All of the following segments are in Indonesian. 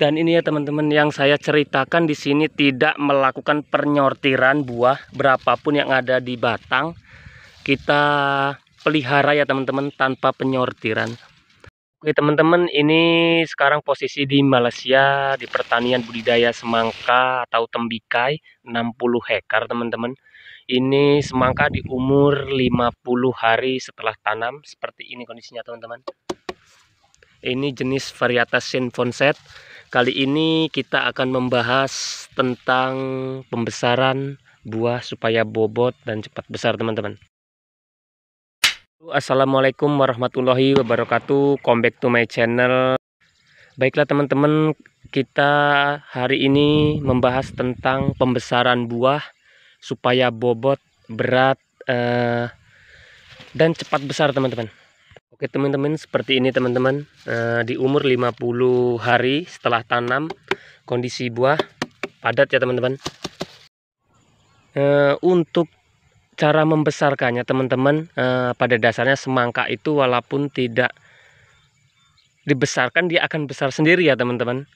Dan ini ya teman-teman yang saya ceritakan di sini tidak melakukan penyortiran buah berapapun yang ada di batang. Kita pelihara ya teman-teman tanpa penyortiran. Oke teman-teman ini sekarang posisi di Malaysia di pertanian budidaya semangka atau tembikai 60 hektar teman-teman. Ini semangka di umur 50 hari setelah tanam seperti ini kondisinya teman-teman ini jenis varietas sinfonset kali ini kita akan membahas tentang pembesaran buah supaya bobot dan cepat besar teman-teman Assalamualaikum warahmatullahi wabarakatuh back to my channel baiklah teman-teman kita hari ini membahas tentang pembesaran buah supaya bobot berat eh, dan cepat besar teman-teman Oke teman-teman seperti ini teman-teman eh, di umur 50 hari setelah tanam kondisi buah padat ya teman-teman eh, untuk cara membesarkannya teman-teman eh, pada dasarnya semangka itu walaupun tidak dibesarkan dia akan besar sendiri ya teman-teman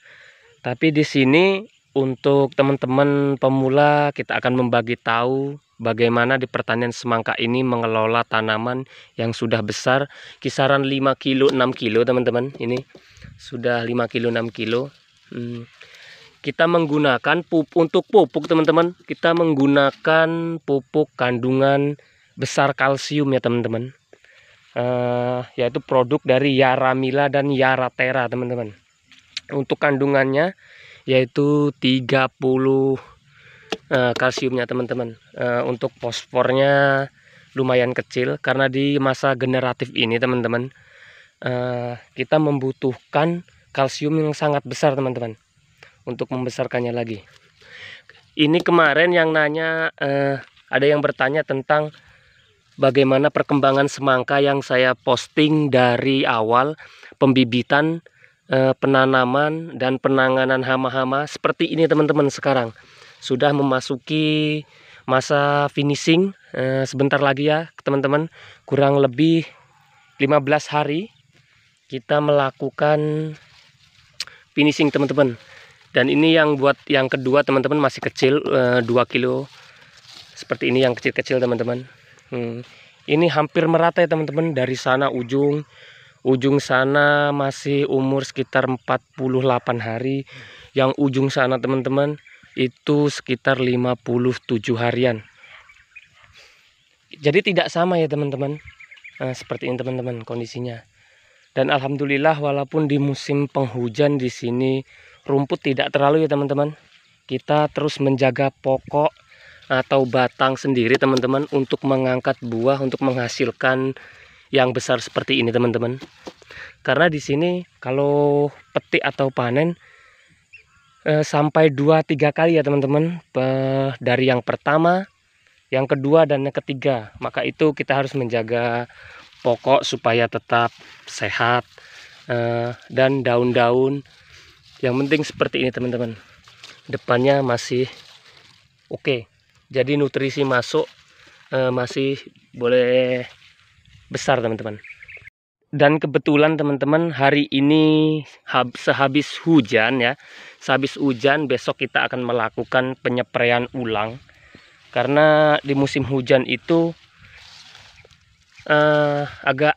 tapi di sini untuk teman-teman pemula kita akan membagi tahu bagaimana di pertanian semangka ini mengelola tanaman yang sudah besar kisaran 5 kilo 6 kilo teman-teman ini sudah 5 kilo 6 kilo hmm. kita menggunakan pupuk untuk pupuk teman-teman kita menggunakan pupuk kandungan besar kalsium ya teman-teman uh, yaitu produk dari Yaramila dan Yaratera teman-teman untuk kandungannya yaitu 30 Eh, kalsiumnya teman-teman eh, untuk fosfornya lumayan kecil karena di masa generatif ini teman-teman eh, kita membutuhkan kalsium yang sangat besar teman-teman untuk membesarkannya lagi ini kemarin yang nanya ada yang bertanya tentang bagaimana perkembangan semangka yang saya posting dari awal pembibitan penanaman dan penanganan hama-hama seperti ini teman-teman sekarang sudah memasuki masa finishing e, sebentar lagi ya teman-teman kurang lebih 15 hari kita melakukan finishing teman-teman dan ini yang buat yang kedua teman-teman masih kecil e, eh, 2 kilo seperti ini yang kecil-kecil teman-teman hmm. ini hampir merata ya teman-teman dari sana ujung ujung sana masih umur sekitar 48 hari yang ujung sana teman-teman itu sekitar 57 harian jadi tidak sama ya teman-teman nah, seperti ini teman-teman kondisinya dan alhamdulillah walaupun di musim penghujan di sini rumput tidak terlalu ya teman-teman kita terus menjaga pokok atau batang sendiri teman-teman untuk mengangkat buah untuk menghasilkan yang besar seperti ini teman-teman karena di sini kalau petik atau panen Eh, sampai dua tiga kali ya teman-teman dari yang pertama yang kedua dan yang ketiga maka itu kita harus menjaga pokok supaya tetap sehat eh, dan daun-daun yang penting seperti ini teman-teman depannya masih oke jadi nutrisi masuk eh, masih boleh besar teman-teman dan kebetulan teman-teman hari ini sehabis hujan ya sehabis hujan besok kita akan melakukan penyepraian ulang karena di musim hujan itu uh, agak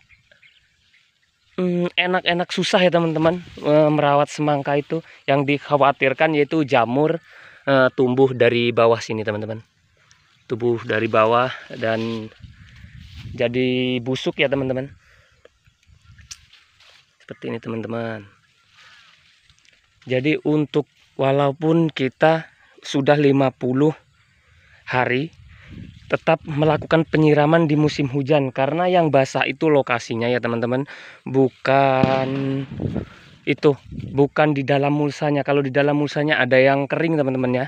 mm, enak-enak um, susah ya teman-teman uh, merawat semangka itu yang dikhawatirkan yaitu jamur uh, tumbuh dari bawah sini teman-teman tumbuh dari bawah dan jadi busuk ya teman-teman seperti ini teman-teman jadi untuk walaupun kita sudah 50 hari tetap melakukan penyiraman di musim hujan karena yang basah itu lokasinya ya teman-teman bukan itu bukan di dalam mulsanya kalau di dalam mulsanya ada yang kering teman-teman ya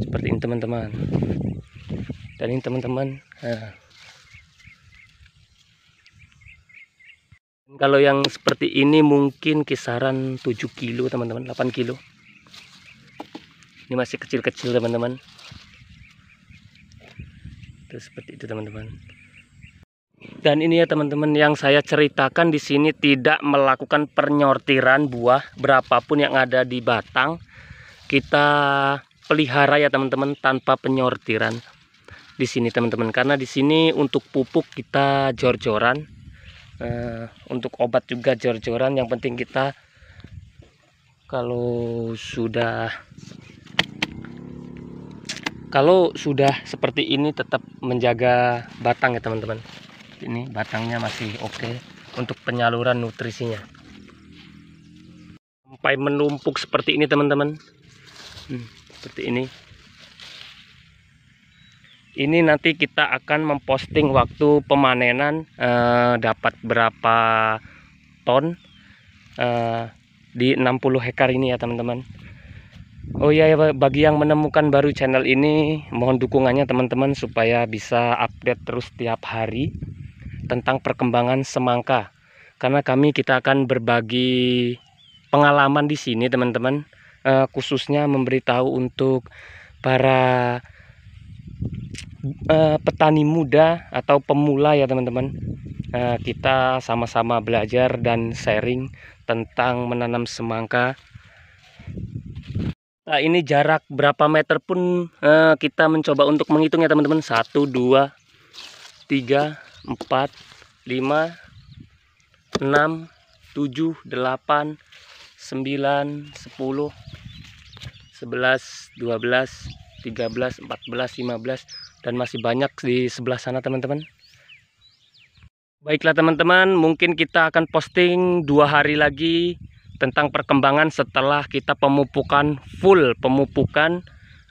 seperti ini teman-teman dan ini teman-teman nah. kalau yang seperti ini mungkin kisaran 7 kilo teman-teman 8 kilo ini masih kecil-kecil teman-teman Terus seperti itu teman-teman dan ini ya teman-teman yang saya ceritakan di sini tidak melakukan penyortiran buah berapapun yang ada di batang kita pelihara ya teman-teman tanpa penyortiran di sini teman-teman karena di sini untuk pupuk kita jor-joran Eh, untuk obat juga jor-joran yang penting kita kalau sudah kalau sudah seperti ini tetap menjaga batang ya teman-teman ini batangnya masih oke okay untuk penyaluran nutrisinya sampai menumpuk seperti ini teman-teman hmm, seperti ini ini nanti kita akan memposting waktu pemanenan eh, dapat berapa ton eh, di 60 hektar ini ya teman-teman Oh iya ya bagi yang menemukan baru channel ini mohon dukungannya teman-teman supaya bisa update terus tiap hari tentang perkembangan semangka karena kami kita akan berbagi pengalaman di sini teman-teman eh, khususnya memberitahu untuk para uh, petani muda atau pemula ya teman-teman uh, kita sama-sama belajar dan sharing tentang menanam semangka nah, ini jarak berapa meter pun uh, kita mencoba untuk menghitung ya teman-teman 1 2 3 4 5 6 7 8 9 10 11 12 13, 14, 15 dan masih banyak di sebelah sana teman-teman. Baiklah teman-teman, mungkin kita akan posting dua hari lagi tentang perkembangan setelah kita pemupukan full pemupukan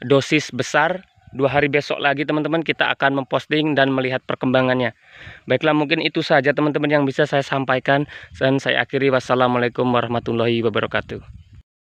dosis besar. Dua hari besok lagi teman-teman kita akan memposting dan melihat perkembangannya. Baiklah mungkin itu saja teman-teman yang bisa saya sampaikan. Dan saya akhiri wassalamualaikum warahmatullahi wabarakatuh.